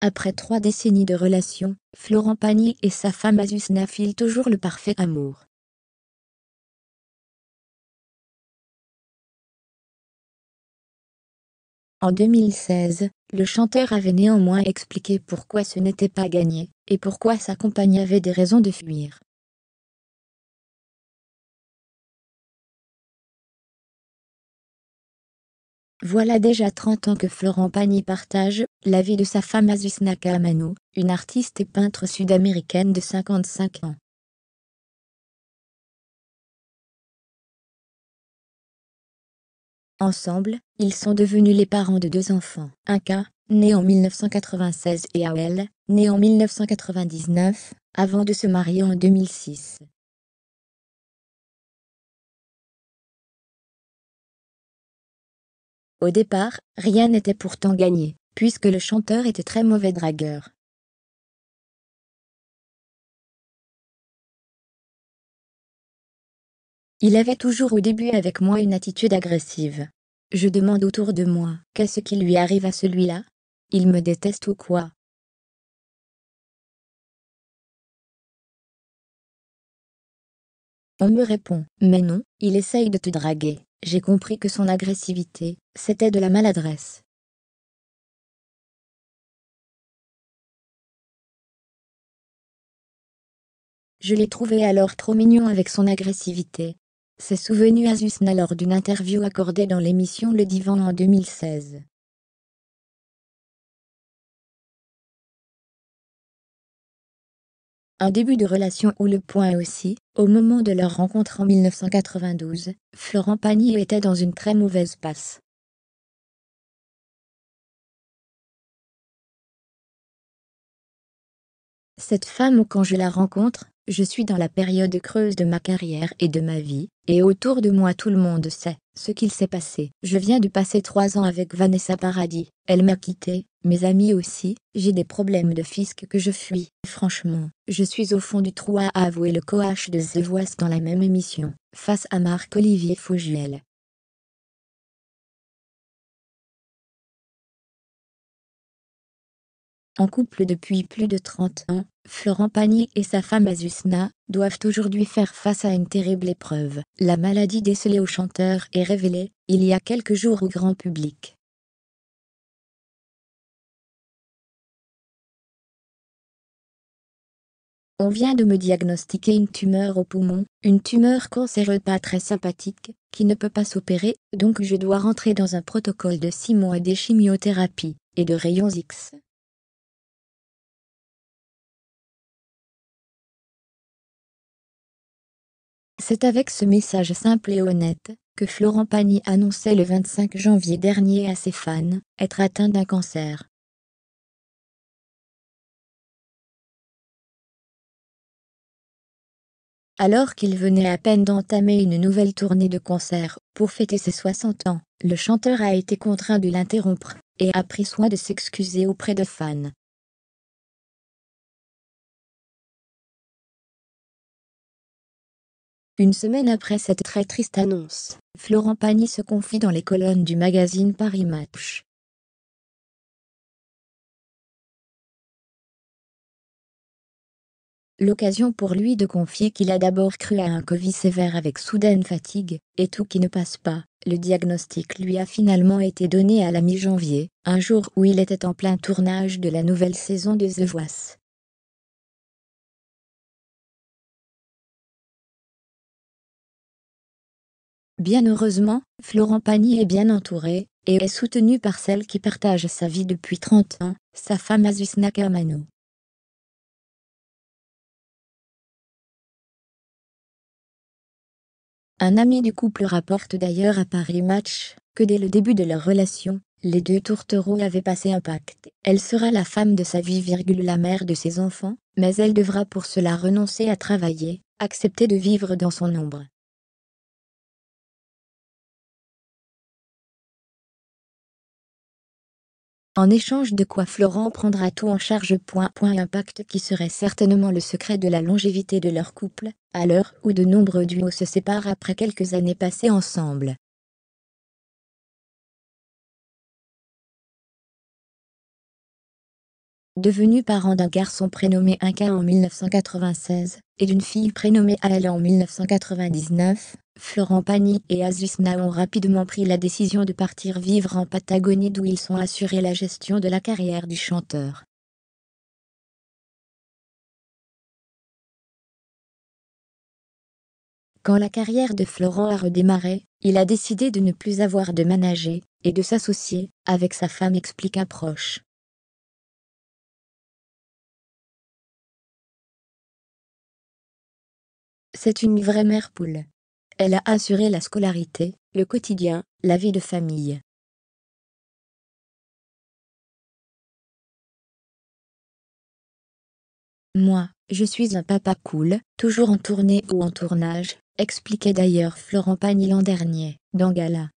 Après trois décennies de relation, Florent Pagny et sa femme Azusna filent toujours le parfait amour. En 2016, le chanteur avait néanmoins expliqué pourquoi ce n'était pas gagné, et pourquoi sa compagne avait des raisons de fuir. Voilà déjà 30 ans que Florent Pagny partage la vie de sa femme Naka Amano, une artiste et peintre sud-américaine de 55 ans. Ensemble, ils sont devenus les parents de deux enfants. Inca, né en 1996 et Awel, né en 1999, avant de se marier en 2006. Au départ, rien n'était pourtant gagné, puisque le chanteur était très mauvais dragueur. Il avait toujours au début avec moi une attitude agressive. Je demande autour de moi, qu'est-ce qui lui arrive à celui-là Il me déteste ou quoi On me répond, mais non, il essaye de te draguer. J'ai compris que son agressivité, c'était de la maladresse. Je l'ai trouvé alors trop mignon avec son agressivité. C'est souvenu Azusna lors d'une interview accordée dans l'émission Le Divan en 2016. Un début de relation où le point aussi, au moment de leur rencontre en 1992, Florent Pagny était dans une très mauvaise passe. Cette femme quand je la rencontre, je suis dans la période creuse de ma carrière et de ma vie, et autour de moi tout le monde sait ce qu'il s'est passé. Je viens de passer trois ans avec Vanessa Paradis, elle m'a quitté, mes amis aussi, j'ai des problèmes de fisc que je fuis. Franchement, je suis au fond du trou à avouer le coach de The dans la même émission, face à Marc-Olivier Fougiel. En couple depuis plus de 30 ans, Florent Pagny et sa femme Azusna doivent aujourd'hui faire face à une terrible épreuve. La maladie décelée au chanteur est révélée il y a quelques jours au grand public. On vient de me diagnostiquer une tumeur au poumon, une tumeur cancéreuse pas très sympathique, qui ne peut pas s'opérer, donc je dois rentrer dans un protocole de 6 mois des chimiothérapies, et de rayons X. C'est avec ce message simple et honnête que Florent Pagny annonçait le 25 janvier dernier à ses fans être atteint d'un cancer. Alors qu'il venait à peine d'entamer une nouvelle tournée de concerts pour fêter ses 60 ans, le chanteur a été contraint de l'interrompre et a pris soin de s'excuser auprès de fans. Une semaine après cette très triste annonce, Florent Pagny se confie dans les colonnes du magazine Paris Match. L'occasion pour lui de confier qu'il a d'abord cru à un Covid sévère avec soudaine fatigue, et tout qui ne passe pas, le diagnostic lui a finalement été donné à la mi-janvier, un jour où il était en plein tournage de la nouvelle saison de The Voice. Bien heureusement, Florent Pagny est bien entouré, et est soutenu par celle qui partage sa vie depuis 30 ans, sa femme Azus Nakamano. Un ami du couple rapporte d'ailleurs à Paris Match que dès le début de leur relation, les deux tourtereaux avaient passé un pacte. Elle sera la femme de sa vie, virgule, la mère de ses enfants, mais elle devra pour cela renoncer à travailler, accepter de vivre dans son ombre. en échange de quoi Florent prendra tout en charge. Point, point, un pacte qui serait certainement le secret de la longévité de leur couple, à l'heure où de nombreux duos se séparent après quelques années passées ensemble. Devenu parent d'un garçon prénommé Inca en 1996 et d'une fille prénommée Al en 1999, Florent Pagny et Azusna ont rapidement pris la décision de partir vivre en Patagonie d'où ils sont assurés la gestion de la carrière du chanteur. Quand la carrière de Florent a redémarré, il a décidé de ne plus avoir de manager et de s'associer avec sa femme explique un proche. C'est une vraie mère poule. Elle a assuré la scolarité, le quotidien, la vie de famille. Moi, je suis un papa cool, toujours en tournée ou en tournage, expliquait d'ailleurs Florent Pagny l'an dernier, dans Gala.